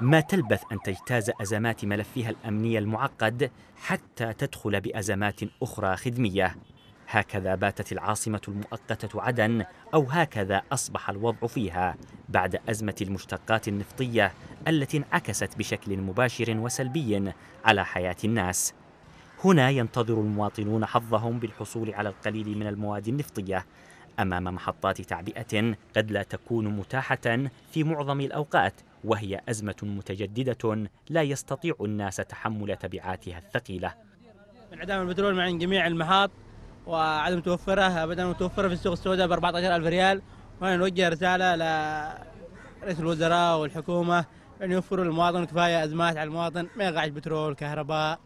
ما تلبث أن تجتاز أزمات ملفها الأمني المعقد حتى تدخل بأزمات أخرى خدمية هكذا باتت العاصمة المؤقتة عدن أو هكذا أصبح الوضع فيها بعد أزمة المشتقات النفطية التي انعكست بشكل مباشر وسلبي على حياة الناس هنا ينتظر المواطنون حظهم بالحصول على القليل من المواد النفطية أمام محطات تعبئة قد لا تكون متاحة في معظم الأوقات وهي أزمة متجددة لا يستطيع الناس تحمل تبعاتها الثقيلة انعدام البترول مع جميع المحاط وعدم توفره بدل متوفره في السوق السوداء ب 14000 ريال وأنا نوجه رسالة لرئيس الوزراء والحكومة أن يوفروا للمواطن كفاية أزمات على المواطن ما يقعش بترول كهرباء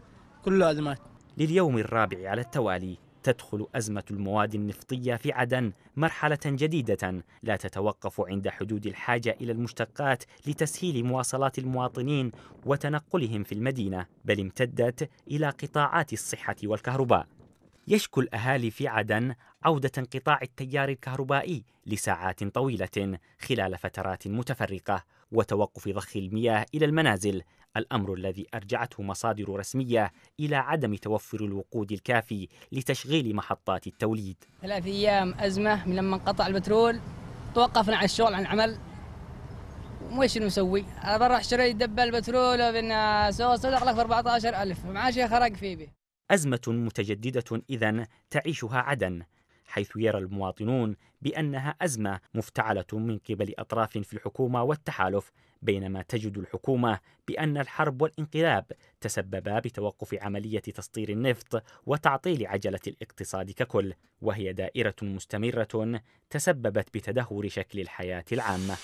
كله أزمات لليوم الرابع على التوالي تدخل أزمة المواد النفطية في عدن مرحلة جديدة لا تتوقف عند حدود الحاجة إلى المشتقات لتسهيل مواصلات المواطنين وتنقلهم في المدينة بل امتدت إلى قطاعات الصحة والكهرباء يشكو الأهالي في عدن عودة انقطاع التيار الكهربائي لساعات طويلة خلال فترات متفرقة وتوقف ضخ المياه إلى المنازل الأمر الذي أرجعته مصادر رسمية إلى عدم توفر الوقود الكافي لتشغيل محطات التوليد ثلاث أيام أزمة من لما انقطع البترول توقفنا عن الشغل عن العمل وش نسوي؟ أنا بروح اشتري دبه البترول بن سوس صدق ب 14000 معاشي خرق في بي أزمة متجددة إذا تعيشها عدن حيث يرى المواطنون بأنها أزمة مفتعلة من قبل أطراف في الحكومة والتحالف بينما تجد الحكومة بأن الحرب والانقلاب تسببا بتوقف عملية تسطير النفط وتعطيل عجلة الاقتصاد ككل وهي دائرة مستمرة تسببت بتدهور شكل الحياة العامة